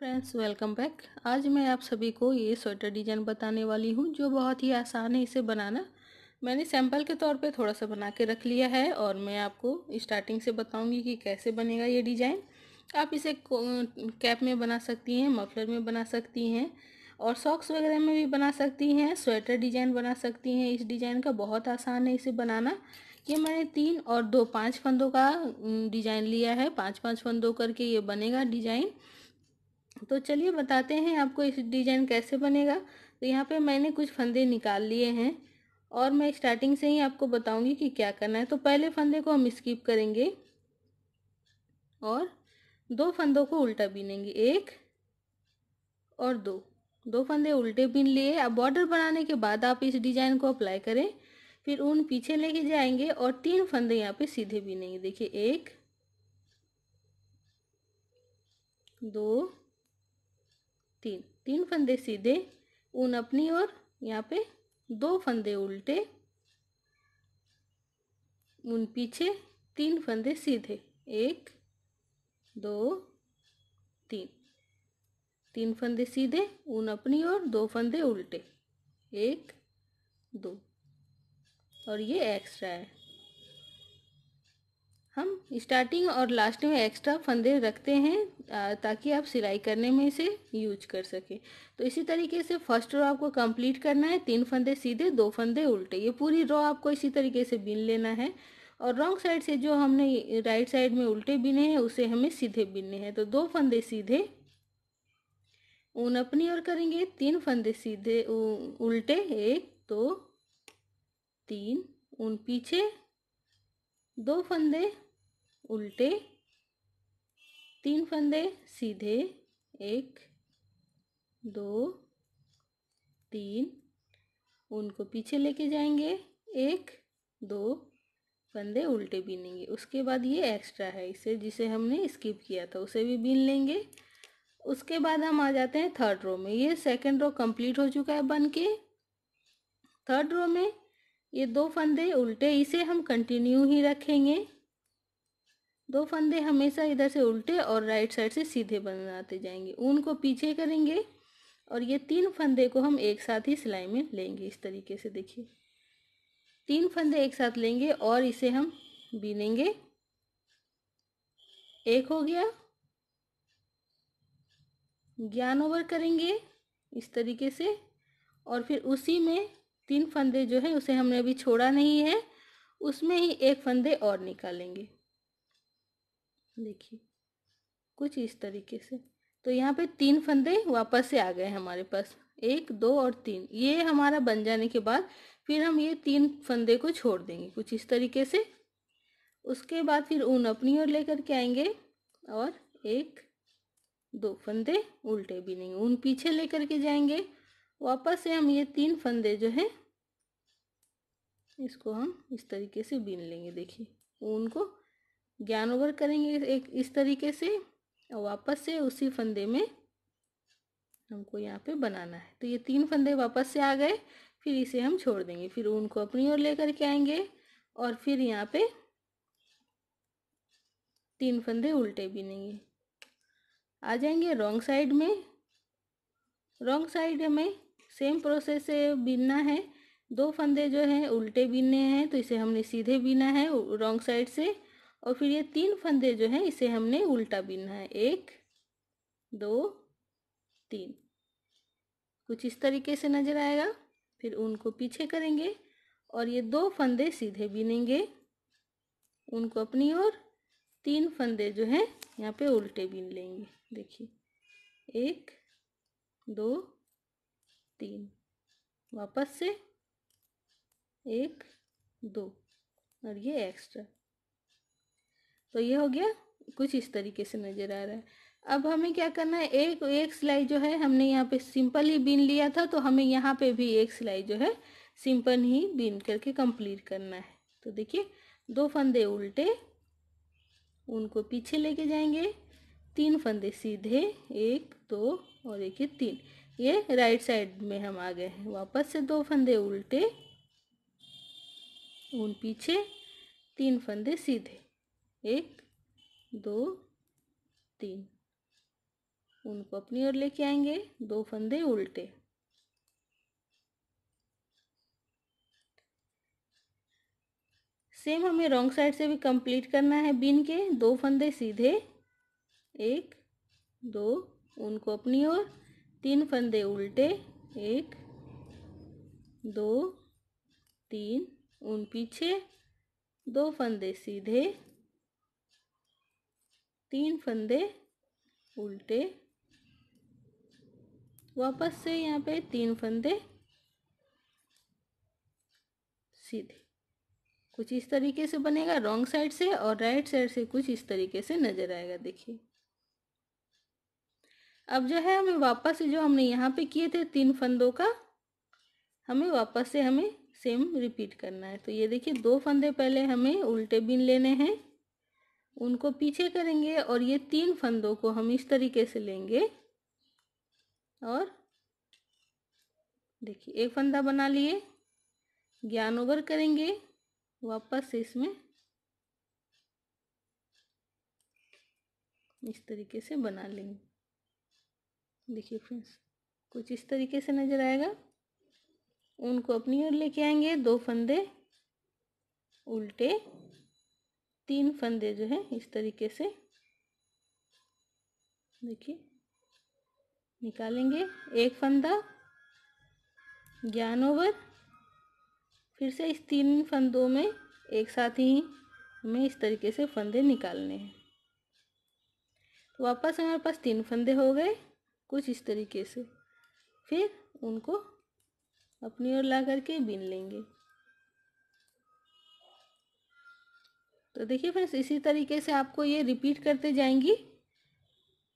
friends welcome back आज मैं आप सभी को ये स्वेटर डिजाइन बताने वाली हूँ जो बहुत ही आसान है इसे बनाना मैंने सैम्पल के तौर पे थोड़ा सा बना के रख लिया है और मैं आपको स्टार्टिंग से बताऊँगी कि कैसे बनेगा ये डिजाइन आप इसे कैप में बना सकती हैं मफलर में बना सकती हैं और सॉक्स वगैरह में भी बना सकती हैं स्वेटर डिजाइन बना सकती हैं इस डिजाइन का बहुत आसान है इसे बनाना ये मैंने तीन और दो पाँच फंदों का डिजाइन लिया है पाँच पाँच फंदों करके ये बनेगा डिजाइन तो चलिए बताते हैं आपको इस डिज़ाइन कैसे बनेगा तो यहाँ पे मैंने कुछ फंदे निकाल लिए हैं और मैं स्टार्टिंग से ही आपको बताऊंगी कि क्या करना है तो पहले फंदे को हम स्किप करेंगे और दो फंदों को उल्टा बीनेंगे एक और दो दो फंदे उल्टे बीन लिए अब बॉर्डर बनाने के बाद आप इस डिज़ाइन को अप्लाई करें फिर उन पीछे लेके जाएंगे और तीन फंदे यहाँ पे सीधे बीनेंगे देखिए एक दो तीन तीन फंदे सीधे ऊन अपनी और यहाँ पे दो फंदे उल्टे ऊन पीछे तीन फंदे सीधे एक दो तीन तीन फंदे सीधे ऊन अपनी और दो फंदे उल्टे एक दो और ये एक्स्ट्रा है स्टार्टिंग और लास्ट में एक्स्ट्रा फंदे रखते हैं ताकि आप सिलाई करने में इसे यूज कर सकें तो इसी तरीके से फर्स्ट रो आपको कंप्लीट करना है तीन फंदे सीधे दो फंदे उल्टे ये पूरी रो आपको इसी तरीके से बीन लेना है और रॉन्ग साइड से जो हमने राइट साइड में उल्टे बीने हैं उसे हमें सीधे बीनने हैं तो दो फंदे सीधे ऊन अपनी और करेंगे तीन फंदे सीधे उल्टे एक दो तीन ऊन पीछे दो फंदे उल्टे तीन फंदे सीधे एक दो तीन उनको पीछे लेके जाएंगे एक दो फंदे उल्टे बीनेंगे उसके बाद ये एक्स्ट्रा है इसे जिसे हमने स्किप किया था उसे भी बीन लेंगे उसके बाद हम आ जाते हैं थर्ड रो में ये सेकंड रो कंप्लीट हो चुका है बन के थर्ड रो में ये दो फंदे उल्टे इसे हम कंटिन्यू ही रखेंगे दो फंदे हमेशा इधर से उल्टे और राइट साइड से सीधे बनाते जाएंगे ऊन को पीछे करेंगे और ये तीन फंदे को हम एक साथ ही सिलाई में लेंगे इस तरीके से देखिए तीन फंदे एक साथ लेंगे और इसे हम बीनेंगे एक हो गया ज्ञान ओवर करेंगे इस तरीके से और फिर उसी में तीन फंदे जो है उसे हमने अभी छोड़ा नहीं है उसमें ही एक फंदे और निकालेंगे देखिए कुछ इस तरीके से तो यहाँ पे तीन फंदे वापस से आ गए हमारे पास एक दो और तीन ये हमारा बन जाने के बाद फिर हम ये तीन फंदे को छोड़ देंगे कुछ इस तरीके से उसके बाद फिर ऊन अपनी ओर लेकर के आएंगे और एक दो फंदे उल्टे भी नहीं ऊन पीछे लेकर के जाएंगे वापस से हम ये तीन फंदे जो हैं इसको हम इस तरीके से बीन लेंगे देखिए ऊन को ज्ञान ओवर करेंगे एक इस तरीके से और वापस से उसी फंदे में हमको यहाँ पे बनाना है तो ये तीन फंदे वापस से आ गए फिर इसे हम छोड़ देंगे फिर उनको अपनी ओर लेकर के आएंगे और फिर यहाँ पे तीन फंदे उल्टे बीनेंगे आ जाएंगे रॉन्ग साइड में रॉन्ग साइड में सेम प्रोसेस से बीनना है दो फंदे जो हैं उल्टे बीनने हैं तो इसे हमने सीधे बीना है रॉन्ग साइड से और फिर ये तीन फंदे जो हैं इसे हमने उल्टा बीनना है एक दो तीन कुछ इस तरीके से नजर आएगा फिर उनको पीछे करेंगे और ये दो फंदे सीधे बीनेंगे उनको अपनी ओर तीन फंदे जो हैं यहाँ पे उल्टे बीन लेंगे देखिए एक दो तीन वापस से एक दो और ये एक्स्ट्रा तो ये हो गया कुछ इस तरीके से नज़र आ रहा है अब हमें क्या करना है एक एक सिलाई जो है हमने यहाँ पे सिंपल ही बीन लिया था तो हमें यहाँ पे भी एक सिलाई जो है सिंपल ही बीन करके कंप्लीट करना है तो देखिए दो फंदे उल्टे उनको पीछे लेके जाएंगे तीन फंदे सीधे एक दो और एक ही तीन ये राइट साइड में हम आ गए हैं वापस से दो फंदे उल्टे उन पीछे तीन फंदे सीधे एक दो तीन उनको अपनी ओर लेके आएंगे दो फंदे उल्टे सेम हमें रॉन्ग साइड से भी कंप्लीट करना है बीन के दो फंदे सीधे एक दो उनको अपनी ओर तीन फंदे उल्टे एक दो तीन उन पीछे दो फंदे सीधे तीन फंदे उल्टे वापस से यहाँ पे तीन फंदे सीधे कुछ इस तरीके से बनेगा रॉन्ग साइड से और राइट साइड से कुछ इस तरीके से नज़र आएगा देखिए अब जो है हमें वापस से जो हमने यहाँ पे किए थे तीन फंदों का हमें वापस से हमें सेम रिपीट करना है तो ये देखिए दो फंदे पहले हमें उल्टे बीन लेने हैं उनको पीछे करेंगे और ये तीन फंदों को हम इस तरीके से लेंगे और देखिए एक फंदा बना लिए ज्ञान ओवर करेंगे वापस से इसमें इस तरीके से बना लेंगे देखिए फ्रेंड्स कुछ इस तरीके से नज़र आएगा उनको अपनी ओर लेके आएंगे दो फंदे उल्टे तीन फंदे जो है इस तरीके से देखिए निकालेंगे एक फंदा ज्ञान ओवर फिर से इस तीन फंदों में एक साथ ही हमें इस तरीके से फंदे निकालने हैं तो वापस हमारे पास तीन फंदे हो गए कुछ इस तरीके से फिर उनको अपनी ओर ला करके बीन लेंगे तो देखिए फ्रेंड्स इसी तरीके से आपको ये रिपीट करते जाएंगी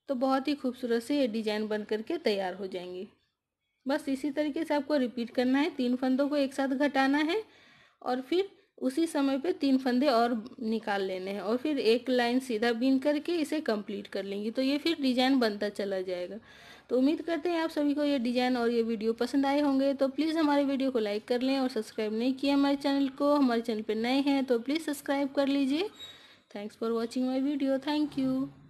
तो बहुत ही खूबसूरत से ये डिजाइन बन करके तैयार हो जाएंगी बस इसी तरीके से आपको रिपीट करना है तीन फंदों को एक साथ घटाना है और फिर उसी समय पे तीन फंदे और निकाल लेने हैं और फिर एक लाइन सीधा बीन करके इसे कंप्लीट कर लेंगे तो ये फिर डिजाइन बनता चला जाएगा तो उम्मीद करते हैं आप सभी को ये डिजाइन और ये वीडियो पसंद आए होंगे तो प्लीज़ हमारे वीडियो को लाइक कर लें और सब्सक्राइब नहीं किया हमारे चैनल को हमारे चैनल पर नए हैं तो प्लीज़ सब्सक्राइब कर लीजिए thanks for watching my video thank you